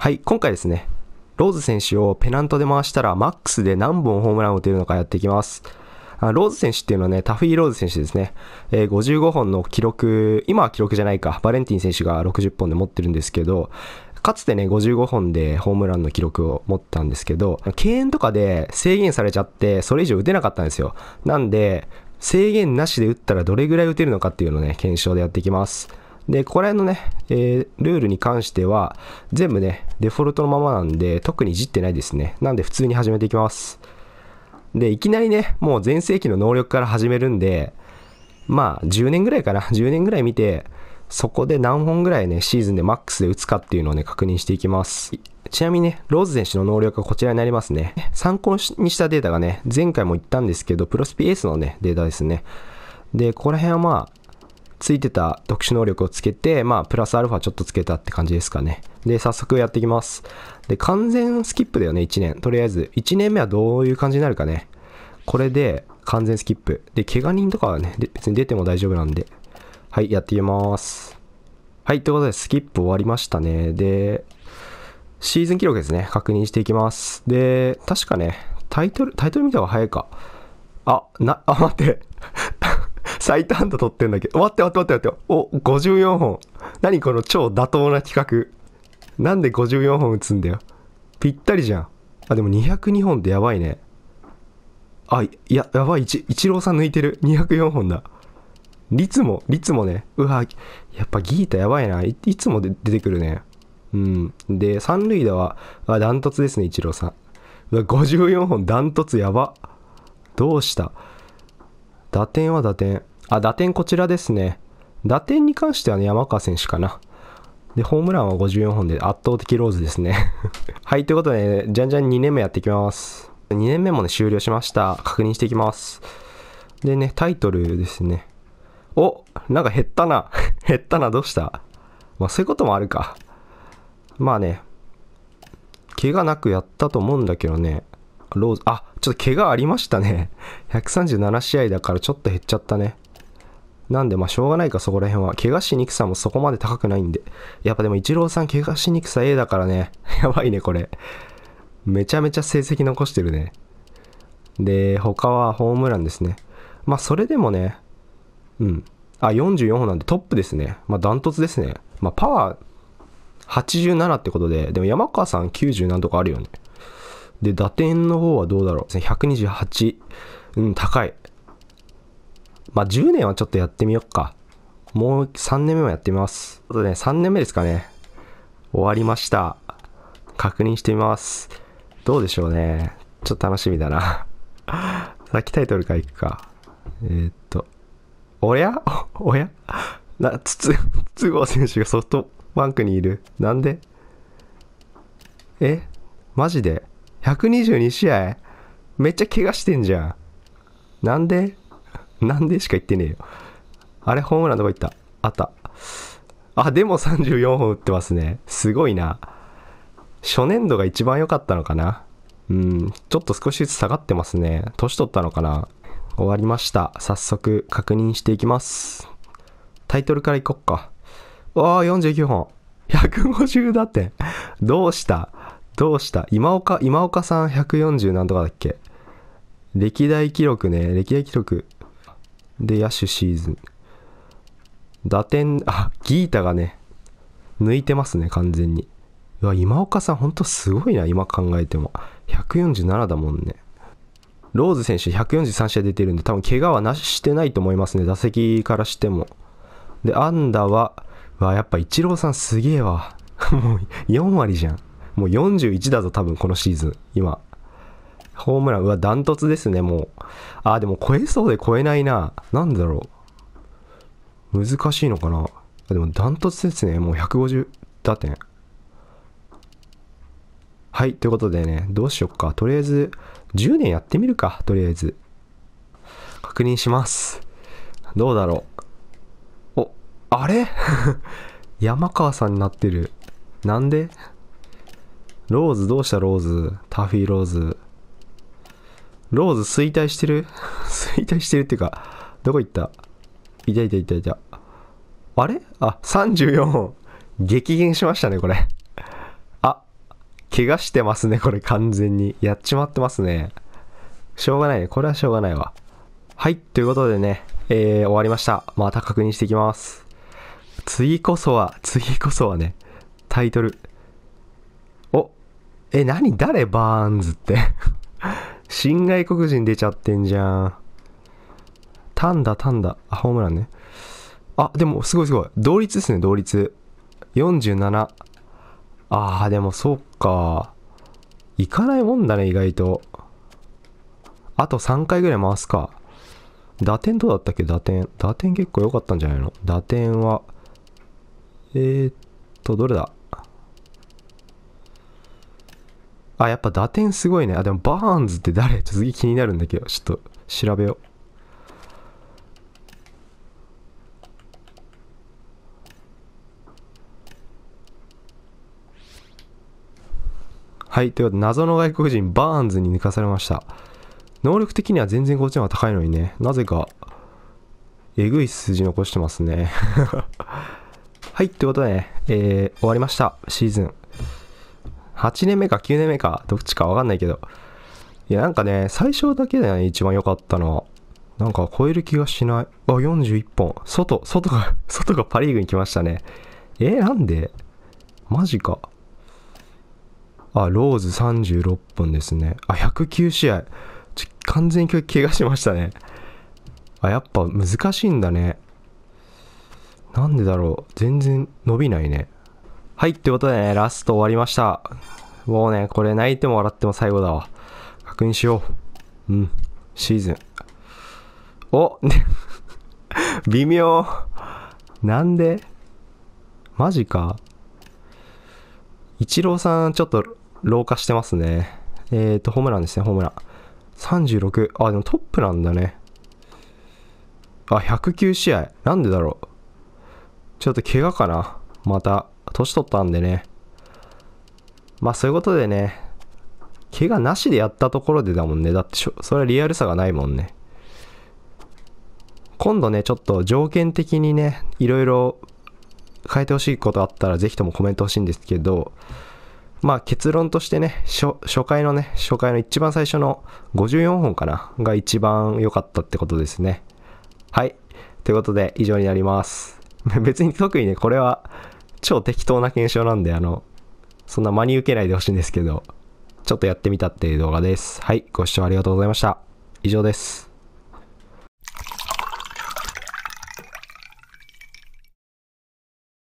はい、今回ですね、ローズ選手をペナントで回したらマックスで何本ホームランを打てるのかやっていきます。ローズ選手っていうのはね、タフィー・ローズ選手ですね。えー、55本の記録、今は記録じゃないか、バレンティン選手が60本で持ってるんですけど、かつてね、55本でホームランの記録を持ったんですけど、敬遠とかで制限されちゃって、それ以上打てなかったんですよ。なんで、制限なしで打ったらどれぐらい打てるのかっていうのをね、検証でやっていきます。で、これのね、えー、ルールに関しては、全部ね、デフォルトのままなんで、特にいじってないですね。なんで、普通に始めていきます。で、いきなりね、もう全盛期の能力から始めるんで、まあ、10年ぐらいかな。10年ぐらい見て、そこで何本ぐらいね、シーズンでマックスで打つかっていうのをね、確認していきます。ちなみにね、ローズ選手の能力はこちらになりますね。参考にしたデータがね、前回も言ったんですけど、プロスピエースのね、データですね。で、ここら辺はまあ、ついてた特殊能力をつけて、まあ、プラスアルファちょっとつけたって感じですかね。で、早速やっていきます。で、完全スキップだよね、1年。とりあえず。1年目はどういう感じになるかね。これで、完全スキップ。で、怪我人とかはね、別に出ても大丈夫なんで。はい、やっていきます。はい、ということで、スキップ終わりましたね。で、シーズン記録ですね。確認していきます。で、確かね、タイトル、タイトル見た方が早いか。あ、な、あ、待って。最短と取ってんだけど。待って待って待って待って。お、54本。何この超妥当な企画。なんで54本打つんだよ。ぴったりじゃん。あ、でも202本ってやばいね。あ、いや、やばい。一、郎さん抜いてる。204本だ。率も、率もね。うわ、やっぱギータやばいな。いいつもで出てくるね。うん。で、三塁打は、あ、ダントツですね、一郎さん。うわ、54本ダントツやば。どうした打点は打点。あ、打点こちらですね。打点に関してはね、山川選手かな。で、ホームランは54本で圧倒的ローズですね はい、ということで、ね、じゃんじゃん2年目やっていきます。2年目もね、終了しました。確認していきます。でね、タイトルですね。おなんか減ったな。減ったな、どうしたまあ、そういうこともあるか。まあね、怪我なくやったと思うんだけどね。ローズ、あ、ちょっと怪我ありましたね。137 試合だからちょっと減っちゃったね。なんで、まあ、しょうがないか、そこら辺は。怪我しにくさもそこまで高くないんで。やっぱでも、イチローさん、怪我しにくさ A だからね。やばいね、これ。めちゃめちゃ成績残してるね。で、他はホームランですね。まあ、それでもね、うん。あ、44本なんでトップですね。まあ、ダントツですね。まあ、パワー87ってことで、でも山川さん90なんとかあるよね。で、打点の方はどうだろう。128。うん、高い。まあ、10年はちょっとやってみよっか。もう3年目もやってみます。あとね、3年目ですかね。終わりました。確認してみます。どうでしょうね。ちょっと楽しみだな。さっきタイトルからいくか。えー、っと、おや おやな、つつ、筒川選手がソフトバンクにいる。なんでえマジで ?122 試合めっちゃ怪我してんじゃん。なんでなんでしか言ってねえよ。あれ、ホームランどこ行ったあった。あ、でも34本打ってますね。すごいな。初年度が一番良かったのかな。うん、ちょっと少しずつ下がってますね。年取ったのかな。終わりました。早速確認していきます。タイトルからいこっか。わあ、49本。150打点。どうしたどうした今岡、今岡さん140何とかだっけ歴代記録ね。歴代記録。で、野手シーズン。打点、あ、ギータがね、抜いてますね、完全に。うわ、今岡さんほんとすごいな、今考えても。147だもんね。ローズ選手143試合出てるんで、多分怪我はなししてないと思いますね、打席からしても。で、安打は、わ、やっぱイチローさんすげえわ。もう4割じゃん。もう41だぞ、多分このシーズン、今。ホームラン、うわ、ダントツですね、もう。あ、でも超えそうで超えないな。なんだろう。難しいのかな。でもダントツですね、もう150打点。はい、ということでね、どうしよっか。とりあえず、10年やってみるか、とりあえず。確認します。どうだろう。お、あれ 山川さんになってる。なんでローズどうしたローズタフィーローズ。ローズ衰退してる 衰退してるっていうか、どこ行ったいたいたいたいた。あれあ、34本。激減しましたね、これ。あ、怪我してますね、これ完全に。やっちまってますね。しょうがないね。これはしょうがないわ。はい、ということでね、えー、終わりました。また確認していきます。次こそは、次こそはね、タイトル。お、え、何誰バーンズって新外国人出ちゃってんじゃん。タンダ、タンダ。あ、ホームランね。あ、でも、すごいすごい。同率っすね、同率。47。あー、でも、そっか。行かないもんだね、意外と。あと3回ぐらい回すか。打点どうだったっけ打点。打点結構良かったんじゃないの打点は、えー、っと、どれだあ、やっぱ打点すごいね。あ、でもバーンズって誰 ちょっと次気になるんだけど、ちょっと調べよう。はい。ということで、謎の外国人、バーンズに抜かされました。能力的には全然こっちの方が高いのにね。なぜか、えぐい数字残してますね。はい。ということでね、えー、終わりました。シーズン。8年目か9年目か、どっちかわかんないけど。いや、なんかね、最初だけだよね、一番良かったのは。なんか超える気がしない。あ、41本。外、外が、外がパリーグに来ましたね。えー、なんでマジか。あ、ローズ36本ですね。あ、109試合。完全に今日怪我しましたね。あ、やっぱ難しいんだね。なんでだろう。全然伸びないね。はい、ということでね、ラスト終わりました。もうね、これ泣いても笑っても最後だわ。確認しよう。うん。シーズン。お、ね 微妙。なんでマジか。イチローさん、ちょっと、老化してますね。えっ、ー、と、ホームランですね、ホームラン。36。あ、でもトップなんだね。あ、109試合。なんでだろう。ちょっと怪我かな。また。年取ったんでね。まあそういうことでね、怪我なしでやったところでだもんね。だってそれはリアルさがないもんね。今度ね、ちょっと条件的にね、いろいろ変えてほしいことあったらぜひともコメント欲しいんですけど、まあ結論としてね、初回のね、初回の一番最初の54本かなが一番良かったってことですね。はい。ということで以上になります。別に特にね、これは超適当な検証なんで、あの、そんな真に受けないでほしいんですけど、ちょっとやってみたっていう動画です。はい、ご視聴ありがとうございました。以上です。